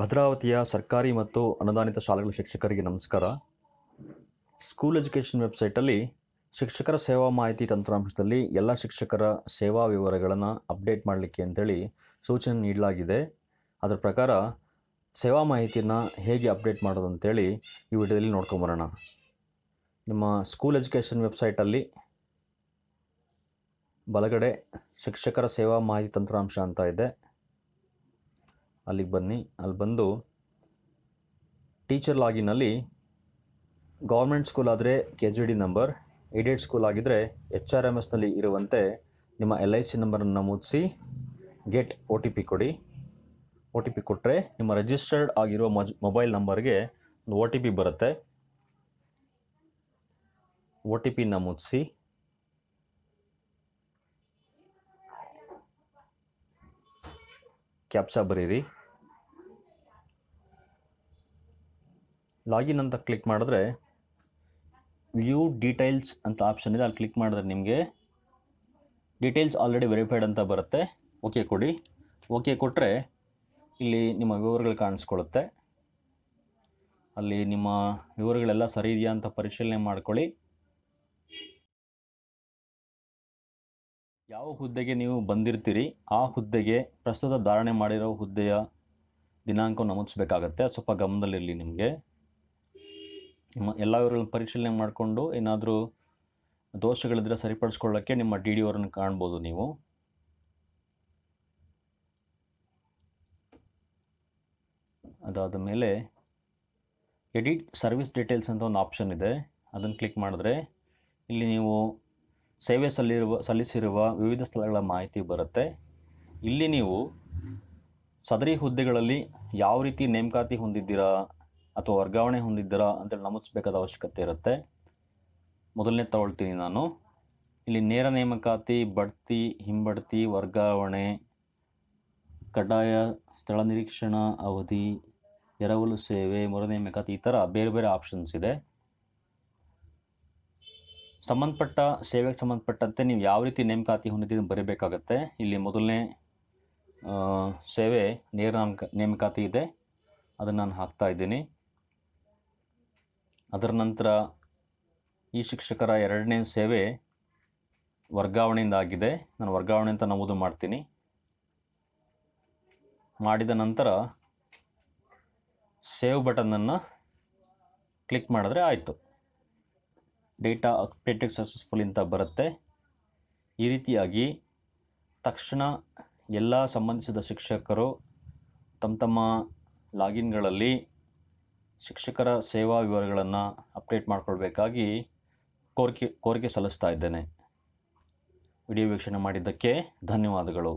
ಭದ್ರಾವತಿಯ ಸರ್ಕಾರಿ ಮತ್ತು ಅನುದಾನಿತ ಶಾಲೆಗಳ ಶಿಕ್ಷಕರಿಗೆ ನಮಸ್ಕಾರ ಸ್ಕೂಲ್ ಎಜುಕೇಷನ್ ವೆಬ್ಸೈಟಲ್ಲಿ ಶಿಕ್ಷಕರ ಸೇವಾ ಮಾಹಿತಿ ತಂತ್ರಾಂಶದಲ್ಲಿ ಎಲ್ಲ ಶಿಕ್ಷಕರ ಸೇವಾ ವಿವರಗಳನ್ನು ಅಪ್ಡೇಟ್ ಮಾಡಲಿಕ್ಕೆ ಅಂತೇಳಿ ಸೂಚನೆ ನೀಡಲಾಗಿದೆ ಅದರ ಪ್ರಕಾರ ಸೇವಾ ಮಾಹಿತಿಯನ್ನು ಹೇಗೆ ಅಪ್ಡೇಟ್ ಮಾಡೋದು ಅಂತೇಳಿ ಈ ವಿಡಿಯೋದಲ್ಲಿ ನೋಡ್ಕೊಂಬರೋಣ ನಿಮ್ಮ ಸ್ಕೂಲ್ ಎಜುಕೇಷನ್ ವೆಬ್ಸೈಟಲ್ಲಿ ಬಲಗಡೆ ಶಿಕ್ಷಕರ ಸೇವಾ ಮಾಹಿತಿ ತಂತ್ರಾಂಶ ಅಂತ ಇದೆ ಅಲ್ಲಿಗೆ ಬನ್ನಿ ಅಲ್ಲಿ ಬಂದು ಟೀಚರ್ ಲಾಗಿನಲ್ಲಿ ಗೌರ್ಮೆಂಟ್ ಸ್ಕೂಲ್ ಆದರೆ K G D number aided school ಆಗಿದ್ದರೆ ಎಚ್ ಆರ್ ಎಮ್ ಎಸ್ನಲ್ಲಿ ಇರುವಂತೆ ನಿಮ್ಮ ಎಲ್ ಐ ಸಿ ನಂಬರನ್ನು ನಮೂದಿಸಿ ಗೆಟ್ ಒ ಟಿ ಪಿ ಕೊಡಿ ಒ ಟಿ ಪಿ ಕೊಟ್ಟರೆ ನಿಮ್ಮ ರಿಜಿಸ್ಟರ್ಡ್ ಆಗಿರೋ ಮೊಜ್ ಮೊಬೈಲ್ ನಂಬರ್ಗೆ ಒಂದು ಒ ಟಿ ಪಿ ಬರುತ್ತೆ ಒ ಟಿ ಪಿ ನಮೂದಿಸಿ ಕ್ಯಾಪ್ಸಾ ಬರೀರಿ ಲಾಗಿನ್ ಅಂತ ಕ್ಲಿಕ್ ಮಾಡಿದ್ರೆ ವ್ಯೂ ಡೀಟೈಲ್ಸ್ ಅಂತ ಆಪ್ಷನ್ ಇದೆ ಅಲ್ಲಿ ಕ್ಲಿಕ್ ಮಾಡಿದ್ರೆ ನಿಮಗೆ ಡೀಟೇಲ್ಸ್ ಆಲ್ರೆಡಿ ವೆರಿಫೈಡ್ ಅಂತ ಬರುತ್ತೆ ಓಕೆ ಕೊಡಿ ಓಕೆ ಕೊಟ್ಟರೆ ಇಲ್ಲಿ ನಿಮ್ಮ ವಿವರಗಳು ಕಾಣಿಸ್ಕೊಳ್ಳುತ್ತೆ ಅಲ್ಲಿ ನಿಮ್ಮ ವಿವರಗಳೆಲ್ಲ ಸರಿ ಇದೆಯಾ ಅಂತ ಪರಿಶೀಲನೆ ಮಾಡ್ಕೊಳ್ಳಿ ಯಾವ ಹುದ್ದೆಗೆ ನೀವು ಬಂದಿರ್ತೀರಿ ಆ ಹುದ್ದೆಗೆ ಪ್ರಸ್ತುತ ಧಾರಣೆ ಮಾಡಿರೋ ಹುದ್ದೆಯ ದಿನಾಂಕ ನಮೂದಿಸಬೇಕಾಗತ್ತೆ ಸ್ವಲ್ಪ ಗಮನದಲ್ಲಿರಲಿ ನಿಮಗೆ ನಿಮ್ಮ ಎಲ್ಲ ವಿವರಗಳನ್ನು ಪರಿಶೀಲನೆ ಮಾಡಿಕೊಂಡು ಏನಾದರೂ ದೋಷಗಳಿದ್ರೆ ಸರಿಪಡಿಸ್ಕೊಳ್ಳೋಕ್ಕೆ ನಿಮ್ಮ ಡಿ ಡಿ ಅವರನ್ನು ಕಾಣ್ಬೋದು ನೀವು ಅದಾದ ಮೇಲೆ ಎಡಿಟ್ ಸರ್ವಿಸ್ ಡೀಟೇಲ್ಸ್ ಅಂತ ಒಂದು ಆಪ್ಷನ್ ಇದೆ ಅದನ್ನು ಕ್ಲಿಕ್ ಮಾಡಿದ್ರೆ ಇಲ್ಲಿ ನೀವು ಸೇವೆ ಸಲ್ಲಿರುವ ಸಲ್ಲಿಸಿರುವ ವಿವಿಧ ಸ್ಥಳಗಳ ಮಾಹಿತಿ ಬರುತ್ತೆ ಇಲ್ಲಿ ನೀವು ಸದರಿ ಹುದ್ದೆಗಳಲ್ಲಿ ಯಾವ ರೀತಿ ನೇಮಕಾತಿ ಹೊಂದಿದ್ದೀರಾ ಅಥವಾ ವರ್ಗಾವಣೆ ಹೊಂದಿದ್ದೀರಾ ಅಂತೇಳಿ ನಮೂದಿಸಬೇಕಾದ ಅವಶ್ಯಕತೆ ಇರುತ್ತೆ ಮೊದಲನೇ ತಗೊಳ್ತೀನಿ ನಾನು ಇಲ್ಲಿ ನೇರ ನೇಮಕಾತಿ ಬಡ್ತಿ ಹಿಂಬಡ್ತಿ ವರ್ಗಾವಣೆ ಕಡ್ಡಾಯ ಸ್ಥಳ ನಿರೀಕ್ಷಣಾ ಅವಧಿ ಎರವಲು ಸೇವೆ ಮರು ನೇಮಕಾತಿ ಈ ಥರ ಬೇರೆ ಬೇರೆ ಆಪ್ಷನ್ಸ್ ಇದೆ ಸಂಬಂಧಪಟ್ಟ ಸೇವೆಗೆ ಸಂಬಂಧಪಟ್ಟಂತೆ ನೀವು ಯಾವ ರೀತಿ ನೇಮಕಾತಿ ಹೊಂದಿದ್ದನ್ನು ಬರೀಬೇಕಾಗತ್ತೆ ಇಲ್ಲಿ ಮೊದಲನೇ ಸೇವೆ ನೇರ ನೇಮಕಾತಿ ಇದೆ ಅದನ್ನು ನಾನು ಹಾಕ್ತಾ ಇದ್ದೀನಿ ಅದರ ನಂತರ ಈ ಶಿಕ್ಷಕರ ಎರಡನೇ ಸೇವೆ ವರ್ಗಾವಣೆಯಿಂದ ಆಗಿದೆ ನಾನು ವರ್ಗಾವಣೆ ಅಂತ ನಮೂದು ಮಾಡ್ತೀನಿ ಮಾಡಿದ ನಂತರ ಸೇವ್ ಬಟನನ್ನು ಕ್ಲಿಕ್ ಮಾಡಿದ್ರೆ ಆಯಿತು ಡೇಟಾ ಅಪ್ಡೇಟೆಡ್ ಸಕ್ಸಸ್ಫುಲ್ ಅಂತ ಬರುತ್ತೆ ಈ ರೀತಿಯಾಗಿ ತಕ್ಷಣ ಎಲ್ಲ ಸಂಬಂಧಿಸಿದ ಶಿಕ್ಷಕರು ತಮ್ಮ ತಮ್ಮ ಲಾಗಿನ್ಗಳಲ್ಲಿ ಶಿಕ್ಷಕರ ಸೇವಾ ವಿವರಗಳನ್ನು ಅಪ್ಡೇಟ್ ಮಾಡಿಕೊಳ್ಬೇಕಾಗಿ ಕೋರಿಕೆ ಕೋರಿಕೆ ಸಲ್ಲಿಸ್ತಾ ಇದ್ದೇನೆ ವಿಡಿಯೋ ವೀಕ್ಷಣೆ ಮಾಡಿದ್ದಕ್ಕೆ ಧನ್ಯವಾದಗಳು